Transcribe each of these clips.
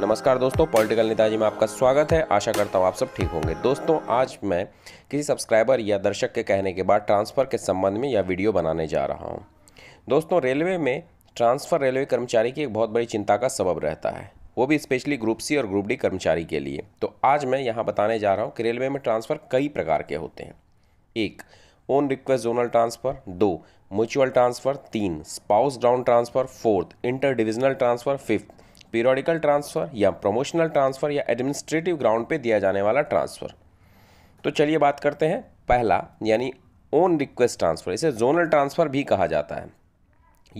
नमस्कार दोस्तों पॉलिटिकल नेताजी में आपका स्वागत है आशा करता हूँ आप सब ठीक होंगे दोस्तों आज मैं किसी सब्सक्राइबर या दर्शक के कहने के बाद ट्रांसफ़र के संबंध में यह वीडियो बनाने जा रहा हूँ दोस्तों रेलवे में ट्रांसफ़र रेलवे कर्मचारी की एक बहुत बड़ी चिंता का सबब रहता है वो भी स्पेशली ग्रुप सी और ग्रुप डी कर्मचारी के लिए तो आज मैं यहाँ बताने जा रहा हूँ कि रेलवे में ट्रांसफ़र कई प्रकार के होते हैं एक ओन रिक्वेस्ट जोनल ट्रांसफ़र दो म्यूचुअल ट्रांसफ़र तीन spouse down transfer fourth inter divisional transfer fifth periodical transfer या प्रमोशनल ट्रांसफ़र या एडमिनिस्ट्रेटिव ग्राउंड पे दिया जाने वाला ट्रांसफ़र तो चलिए बात करते हैं पहला यानी ओन रिक्वेस्ट ट्रांसफ़र इसे जोनल ट्रांसफ़र भी कहा जाता है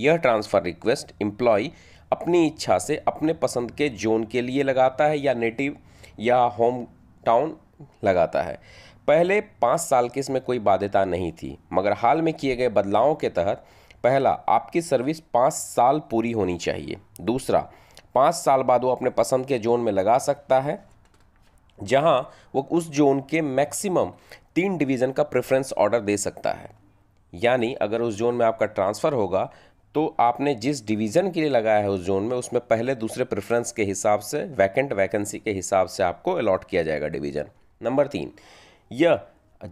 यह ट्रांसफ़र रिक्वेस्ट एम्प्लॉय अपनी इच्छा से अपने पसंद के जोन के लिए लगाता है या नेटिव या होम टाउन लगाता है पहले पाँच साल की इसमें कोई बाध्यता नहीं थी मगर हाल में किए गए बदलावों के तहत पहला आपकी सर्विस पाँच साल पूरी होनी चाहिए दूसरा पाँच साल बाद वो अपने पसंद के जोन में लगा सकता है जहाँ वो उस जोन के मैक्सिमम तीन डिवीज़न का प्रेफरेंस ऑर्डर दे सकता है यानी अगर उस जोन में आपका ट्रांसफ़र होगा तो आपने जिस डिवीज़न के लिए लगाया है उस जोन में उसमें पहले दूसरे प्रेफरेंस के हिसाब से वैकेंट वैकेंसी के हिसाब से आपको अलॉट किया जाएगा डिवीज़न नंबर तीन यह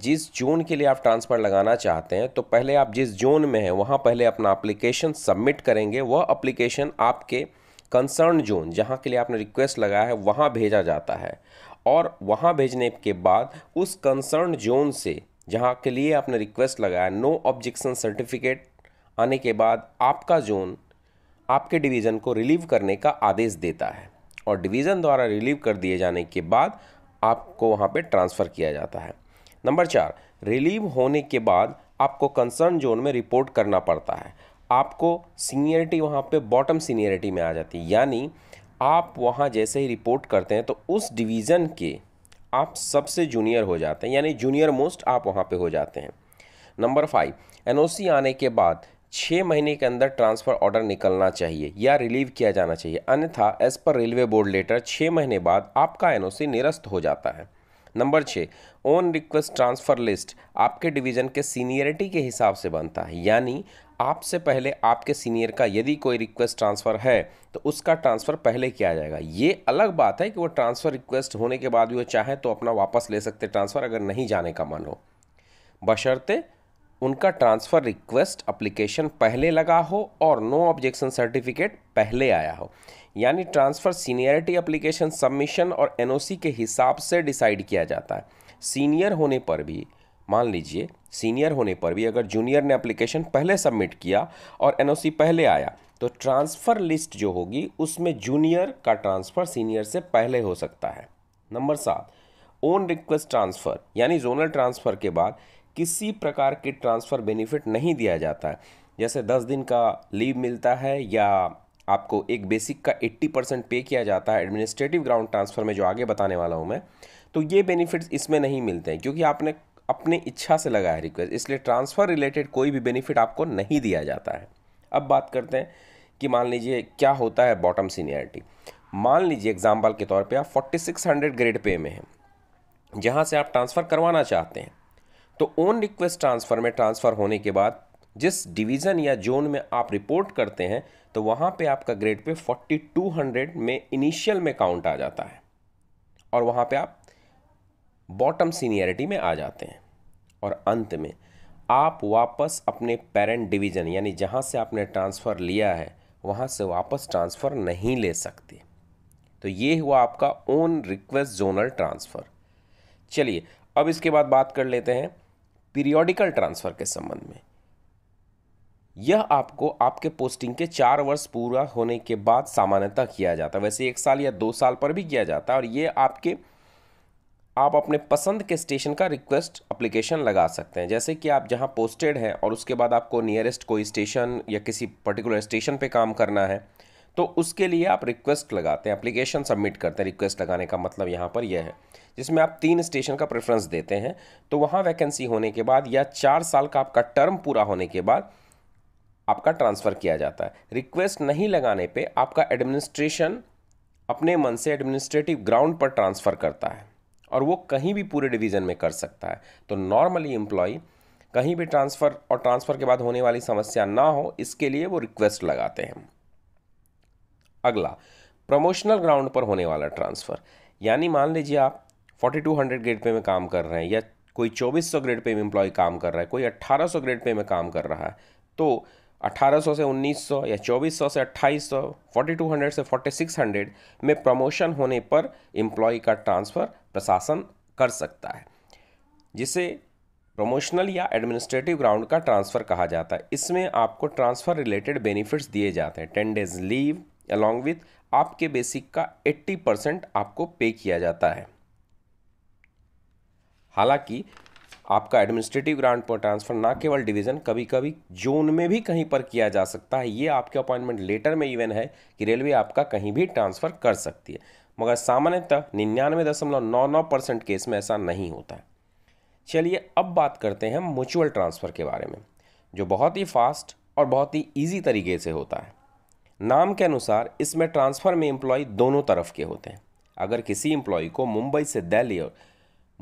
जिस जोन के लिए आप ट्रांसफ़र लगाना चाहते हैं तो पहले आप जिस जोन में हैं वहाँ पहले अपना अप्लीकेशन सबमिट करेंगे वह अप्लीकेशन आपके कंसर्न जोन जहाँ के लिए आपने रिक्वेस्ट लगाया है वहाँ भेजा जाता है और वहाँ भेजने के बाद उस कंसर्न जोन से जहाँ के लिए आपने रिक्वेस्ट लगाया नो ऑब्जेक्शन सर्टिफिकेट आने के बाद आपका जोन आपके डिवीज़न को रिलीव करने का आदेश देता है और डिवीज़न द्वारा रिलीव कर दिए जाने के बाद आपको वहाँ पे ट्रांसफ़र किया जाता है नंबर चार रिलीव होने के बाद आपको कंसर्न जोन में रिपोर्ट करना पड़ता है आपको सीनियरिटी वहाँ पे बॉटम सीनियरिटी में आ जाती है यानी आप वहाँ जैसे ही रिपोर्ट करते हैं तो उस डिवीज़न के आप सबसे जूनियर हो जाते हैं यानी जूनियर मोस्ट आप वहाँ पे हो जाते हैं नंबर फाइव एनओसी आने के बाद छः महीने के अंदर ट्रांसफ़र ऑर्डर निकलना चाहिए या रिलीव किया जाना चाहिए अन्यथा as per railway board letter छः महीने बाद आपका एन निरस्त हो जाता है नंबर छः ओन रिक्वेस्ट ट्रांसफ़र लिस्ट आपके डिवीज़न के सीनियरिटी के हिसाब से बनता है यानी आपसे पहले आपके सीनियर का यदि कोई रिक्वेस्ट ट्रांसफ़र है तो उसका ट्रांसफ़र पहले किया जाएगा ये अलग बात है कि वो ट्रांसफ़र रिक्वेस्ट होने के बाद भी वो चाहें तो अपना वापस ले सकते ट्रांसफ़र अगर नहीं जाने का मन हो बशर्ते उनका ट्रांसफ़र रिक्वेस्ट अप्लीकेशन पहले लगा हो और नो ऑब्जेक्शन सर्टिफिकेट पहले आया हो यानी ट्रांसफ़र सीनियरिटी अप्लीकेशन सबमिशन और एनओसी के हिसाब से डिसाइड किया जाता है सीनियर होने पर भी मान लीजिए सीनियर होने पर भी अगर जूनियर ने एप्लीकेशन पहले सबमिट किया और एनओसी पहले आया तो ट्रांसफ़र लिस्ट जो होगी उसमें जूनियर का ट्रांसफ़र सीनियर से पहले हो सकता है नंबर सात ओन रिक्वेस्ट ट्रांसफ़र यानी जोनल ट्रांसफ़र के बाद किसी प्रकार के ट्रांसफ़र बेनिफिट नहीं दिया जाता है जैसे दस दिन का लीव मिलता है या आपको एक बेसिक का 80 परसेंट पे किया जाता है एडमिनिस्ट्रेटिव ग्राउंड ट्रांसफ़र में जो आगे बताने वाला हूँ मैं तो ये बेनिफिट्स इसमें नहीं मिलते हैं क्योंकि आपने अपनी इच्छा से लगा है रिक्वेस्ट इसलिए ट्रांसफ़र रिलेटेड कोई भी बेनिफिट आपको नहीं दिया जाता है अब बात करते हैं कि मान लीजिए क्या होता है बॉटम सीनियरिटी मान लीजिए एग्जाम्पल के तौर पे आप 4600 ग्रेड पे में हैं जहाँ से आप ट्रांसफ़र करवाना चाहते हैं तो ओन रिक्वेस्ट ट्रांसफ़र में ट्रांसफ़र होने के बाद जिस डिवीज़न या जोन में आप रिपोर्ट करते हैं तो वहाँ पे आपका ग्रेड पे 4200 में इनिशियल में काउंट आ जाता है और वहाँ पे आप बॉटम सीनियरिटी में आ जाते हैं और अंत में आप वापस अपने पेरेंट डिवीज़न यानी जहाँ से आपने ट्रांसफ़र लिया है वहाँ से वापस ट्रांसफ़र नहीं ले सकते तो ये हुआ आपका ओन रिक्वेस्ट जोनल ट्रांसफ़र चलिए अब इसके बाद बात कर लेते हैं पीरियोडिकल ट्रांसफ़र के संबंध में यह आपको आपके पोस्टिंग के चार वर्ष पूरा होने के बाद सामान्यतः किया जाता है वैसे एक साल या दो साल पर भी किया जाता है और ये आपके आप अपने पसंद के स्टेशन का रिक्वेस्ट अप्लीकेशन लगा सकते हैं जैसे कि आप जहाँ पोस्टेड हैं और उसके बाद आपको नियरेस्ट कोई स्टेशन या किसी पर्टिकुलर स्टेशन पे काम करना है तो उसके लिए आप रिक्वेस्ट लगाते हैं एप्लीकेशन सबमिट करते हैं रिक्वेस्ट लगाने का मतलब यहाँ पर यह है जिसमें आप तीन स्टेशन का प्रेफरेंस देते हैं तो वहाँ वैकेंसी होने के बाद या चार साल का आपका टर्म पूरा होने के बाद आपका ट्रांसफ़र किया जाता है रिक्वेस्ट नहीं लगाने पर आपका एडमिनिस्ट्रेशन अपने मन से एडमिनिस्ट्रेटिव ग्राउंड पर ट्रांसफ़र करता है और वो कहीं भी पूरे डिवीज़न में कर सकता है तो नॉर्मली एम्प्लॉय कहीं भी ट्रांसफ़र और ट्रांसफ़र के बाद होने वाली समस्या ना हो इसके लिए वो रिक्वेस्ट लगाते हैं अगला प्रमोशनल ग्राउंड पर होने वाला ट्रांसफ़र यानी मान लीजिए आप 4200 ग्रेड पे में काम कर रहे हैं या कोई 2400 ग्रेड पे में एम्प्लॉय काम कर रहा है कोई 1800 ग्रेड पे में काम कर रहा है तो 1800 से 1900 या 2400 से 2800 4200 से 4600 में प्रमोशन होने पर एम्प्लॉय का ट्रांसफ़र प्रशासन कर सकता है जिसे प्रमोशनल या एडमिनिस्ट्रेटिव ग्राउंड का ट्रांसफ़र कहा जाता है इसमें आपको ट्रांसफ़र रिलेटेड बेनिफिट्स दिए जाते हैं ten days leave along with आपके बेसिक का 80 परसेंट आपको पे किया जाता है हालांकि आपका एडमिनिस्ट्रेटिव ग्राउंड पर ट्रांसफ़र ना केवल डिवीज़न कभी कभी जोन में भी कहीं पर किया जा सकता है ये आपके अपॉइंटमेंट लेटर में इवन है कि रेलवे आपका कहीं भी ट्रांसफ़र कर सकती है मगर सामान्यतः निन्यानवे दशमलव नौ नौ परसेंट केस में ऐसा नहीं होता है चलिए अब बात करते हैं म्यूचुअल ट्रांसफ़र के बारे में जो बहुत ही फास्ट और बहुत ही ईजी तरीके से होता है नाम के अनुसार इसमें ट्रांसफ़र में एम्प्लॉय दोनों तरफ के होते हैं अगर किसी एम्प्लॉय को मुंबई से दिल्ली और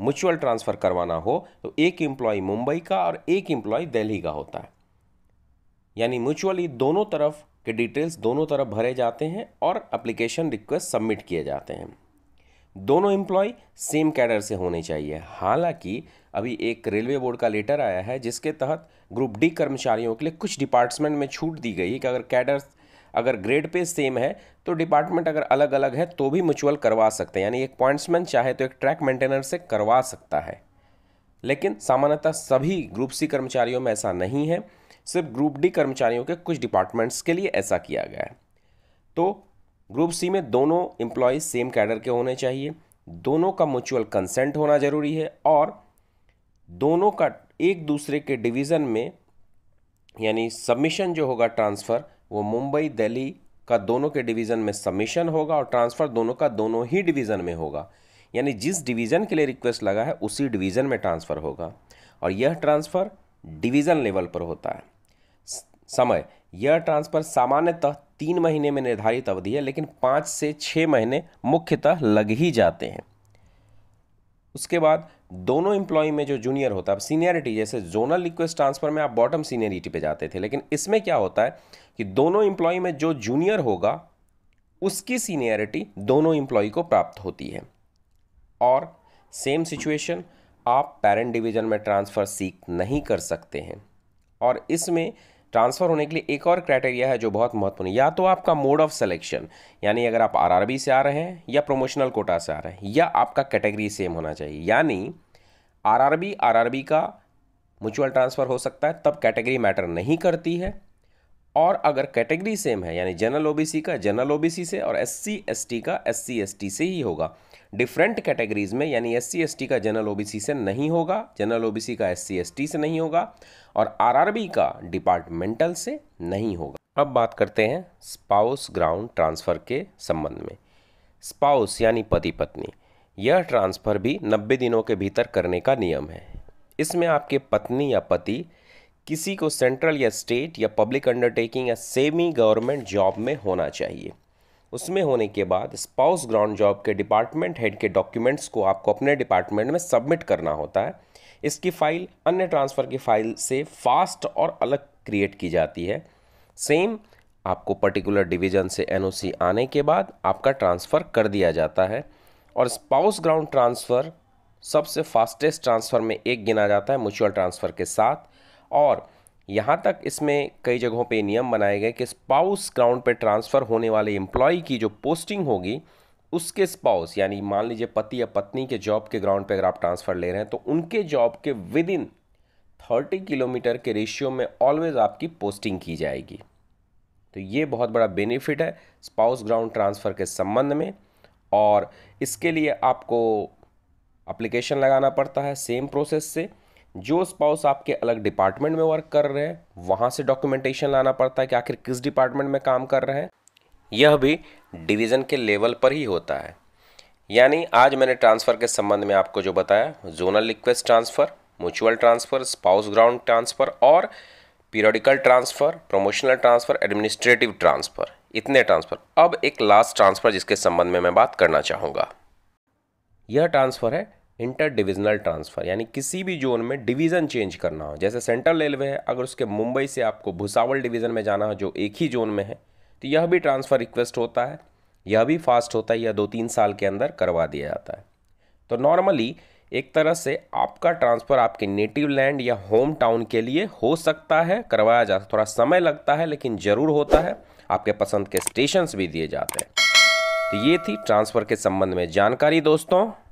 म्यूचुअल ट्रांसफ़र करवाना हो तो एक एम्प्लॉय मुंबई का और एक एम्प्लॉय दिल्ली का होता है यानी म्यूचुअली दोनों तरफ के डिटेल्स दोनों तरफ भरे जाते हैं और अप्लीकेशन रिक्वेस्ट सबमिट किए जाते हैं दोनों एम्प्लॉय सेम कैडर से होने चाहिए हालांकि अभी एक रेलवे बोर्ड का लेटर आया है जिसके तहत ग्रुप डी कर्मचारियों के लिए कुछ डिपार्टमेंट में छूट दी गई कि अगर कैडर अगर ग्रेड पे सेम है तो डिपार्टमेंट अगर अलग अलग है तो भी म्यूचुअल करवा सकते हैं यानी एक पॉइंट्समैन चाहे तो एक ट्रैक मेंटेनर से करवा सकता है लेकिन सामान्यतः सभी ग्रुप सी कर्मचारियों में ऐसा नहीं है सिर्फ ग्रुप डी कर्मचारियों के कुछ डिपार्टमेंट्स के लिए ऐसा किया गया है तो ग्रुप सी में दोनों एम्प्लॉयज़ सेम कैडर के होने चाहिए दोनों का म्यूचुअल कंसेंट होना ज़रूरी है और दोनों का एक दूसरे के डिवीज़न में यानी सबमिशन जो होगा ट्रांसफ़र वो मुंबई दिल्ली का दोनों के डिवीज़न में सबमिशन होगा और ट्रांसफ़र दोनों का दोनों ही डिवीज़न में होगा यानी जिस डिवीज़न के लिए रिक्वेस्ट लगा है उसी डिवीज़न में ट्रांसफ़र होगा और यह ट्रांसफ़र डिवीज़न लेवल पर होता है समय यह ट्रांसफ़र सामान्यतः तीन महीने में निर्धारित अवधि है लेकिन पाँच से छः महीने मुख्यतः लग ही जाते हैं उसके बाद दोनों एम्प्लॉय में जो जूनियर होता है सीनियरिटी जैसे जोनल रिक्वेस्ट ट्रांसफ़र में आप बॉटम सीनियरिटी पे जाते थे लेकिन इसमें क्या होता है कि दोनों एम्प्लॉय में जो जूनियर होगा उसकी सीनियरिटी दोनों एम्प्लॉय को प्राप्त होती है और सेम सिचुएशन आप पेरेंट डिवीज़न में ट्रांसफ़र सीख नहीं कर सकते हैं और इसमें ट्रांसफ़र होने के लिए एक और क्राइटेरिया है जो बहुत महत्वपूर्ण या तो आपका मोड ऑफ सिलेक्शन यानी अगर आप आरआरबी से आ रहे हैं या प्रोमोशनल कोटा से आ रहे हैं या आपका कैटेगरी सेम होना चाहिए यानी आरआरबी आरआरबी का म्यूचुअल ट्रांसफ़र हो सकता है तब कैटेगरी मैटर नहीं करती है और अगर कैटेगरी सेम है यानी जनरल ओबीसी का जनरल ओबीसी से और एससी एसटी का एससी एसटी से ही होगा डिफरेंट कैटेगरीज में यानी एस सी का जनरल ओबीसी से नहीं होगा जनरल ओबीसी का एस सी से नहीं होगा और आरआरबी का डिपार्टमेंटल से नहीं होगा अब बात करते हैं स्पाउस ग्राउंड ट्रांसफ़र के संबंध में स्पाउस यानी पति पत्नी यह ट्रांसफ़र भी 90 दिनों के भीतर करने का नियम है इसमें आपके पत्नी या पति किसी को सेंट्रल या स्टेट या पब्लिक अंडरटेकिंग या सेमी गवर्नमेंट जॉब में होना चाहिए उसमें होने के बाद स्पाउस ग्राउंड जॉब के डिपार्टमेंट हेड के डॉक्यूमेंट्स को आपको अपने डिपार्टमेंट में सबमिट करना होता है इसकी फ़ाइल अन्य ट्रांसफ़र की फ़ाइल से फास्ट और अलग क्रिएट की जाती है सेम आपको पर्टिकुलर डिवीज़न से एनओसी आने के बाद आपका ट्रांसफ़र कर दिया जाता है और स्पाउस ग्राउंड ट्रांसफ़र सबसे फास्टेस्ट ट्रांसफ़र में एक गिना जाता है म्यूचुअल ट्रांसफ़र के साथ और यहाँ तक इसमें कई जगहों पे नियम बनाए गए कि स्पाउस ग्राउंड पे ट्रांसफ़र होने वाले एम्प्लॉय की जो पोस्टिंग होगी उसके स्पाउस यानी मान लीजिए पति या पत्नी के जॉब के ग्राउंड पे अगर आप ट्रांसफ़र ले रहे हैं तो उनके जॉब के विद इन थर्टी किलोमीटर के रेशियो में ऑलवेज आपकी पोस्टिंग की जाएगी तो ये बहुत बड़ा बेनिफिट है स्पाउस ग्राउंड ट्रांसफ़र के संबंध में और इसके लिए आपको अप्लीकेशन लगाना पड़ता है सेम प्रोसेस से जो स्पाउस आपके अलग डिपार्टमेंट में वर्क कर रहे हैं वहाँ से डॉक्यूमेंटेशन लाना पड़ता है कि आखिर किस डिपार्टमेंट में काम कर रहे हैं यह भी डिवीज़न के लेवल पर ही होता है यानी आज मैंने ट्रांसफ़र के संबंध में आपको जो बताया zonal request transfer mutual transfer spouse ground transfer और periodical transfer promotional transfer administrative transfer इतने ट्रांसफ़र अब एक लास्ट ट्रांसफ़र जिसके संबंध में मैं बात करना चाहूँगा यह ट्रांसफ़र है इंटर डिविजनल ट्रांसफ़र यानी किसी भी जोन में डिवीज़न चेंज करना हो जैसे सेंट्रल रेलवे है अगर उसके मुंबई से आपको भुसावल डिवीज़न में जाना हो जो एक ही जोन में है तो यह भी ट्रांसफ़र रिक्वेस्ट होता है यह भी फास्ट होता है यह दो तीन साल के अंदर करवा दिया जाता है तो नॉर्मली एक तरह से आपका ट्रांसफ़र आपके नेटिव लैंड या होम टाउन के लिए हो सकता है करवाया जा थोड़ा समय लगता है लेकिन ज़रूर होता है आपके पसंद के स्टेशंस भी दिए जाते हैं तो ये थी ट्रांसफ़र के संबंध में जानकारी दोस्तों